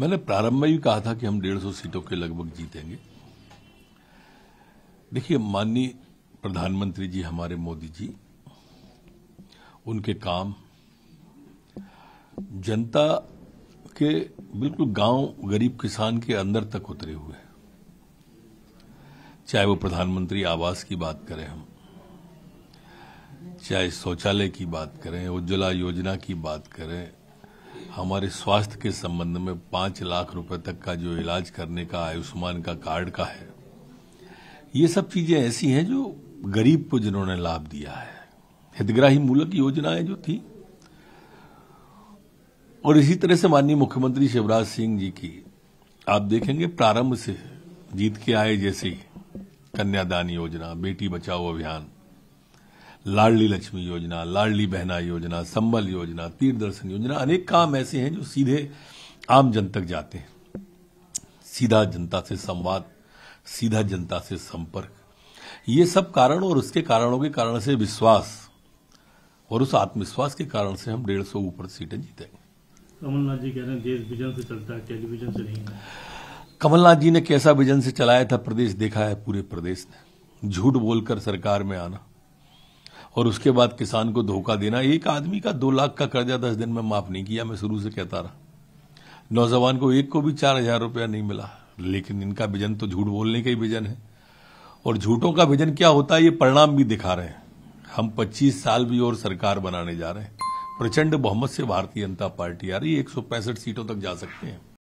मैंने प्रारंभ में ही कहा था कि हम डेढ़ सौ सीटों के लगभग जीतेंगे देखिए माननीय प्रधानमंत्री जी हमारे मोदी जी उनके काम जनता के बिल्कुल गांव गरीब किसान के अंदर तक उतरे हुए हैं चाहे वो प्रधानमंत्री आवास की बात करें हम चाहे शौचालय की बात करें उज्ज्वला योजना की बात करें हमारे स्वास्थ्य के संबंध में पांच लाख रुपए तक का जो इलाज करने का आयुष्मान का कार्ड का है ये सब चीजें ऐसी हैं जो गरीब को जिन्होंने लाभ दिया है हितग्राही मूलक योजनाएं जो थी और इसी तरह से माननीय मुख्यमंत्री शिवराज सिंह जी की आप देखेंगे प्रारंभ से जीत के आए जैसे कन्यादान योजना बेटी बचाओ अभियान लाडली लक्ष्मी योजना लाडली बहना योजना संबल योजना तीर्थ दर्शन योजना अनेक काम ऐसे हैं जो सीधे आम जन तक जाते हैं सीधा जनता से संवाद सीधा जनता से संपर्क ये सब कारण और उसके कारणों के कारण से विश्वास और उस आत्मविश्वास के कारण से हम डेढ़ सौ ऊपर सीटें जीते कमलनाथ जी कह रहे हैं देश विजन से चलता है टेलीविजन से नहीं कमलनाथ जी ने कैसा विजन से चलाया था प्रदेश देखा है पूरे प्रदेश ने झूठ बोलकर सरकार में आना और उसके बाद किसान को धोखा देना एक आदमी का दो लाख का कर्जा दस दिन में माफ नहीं किया मैं शुरू से कहता रहा नौजवान को एक को भी चार हजार रुपया नहीं मिला लेकिन इनका विजन तो झूठ बोलने का ही विजन है और झूठों का विजन क्या होता है ये परिणाम भी दिखा रहे हैं हम पच्चीस साल भी और सरकार बनाने जा रहे हैं प्रचंड बहुमत से भारतीय जनता पार्टी आ रही है एक सीटों तक जा सकते हैं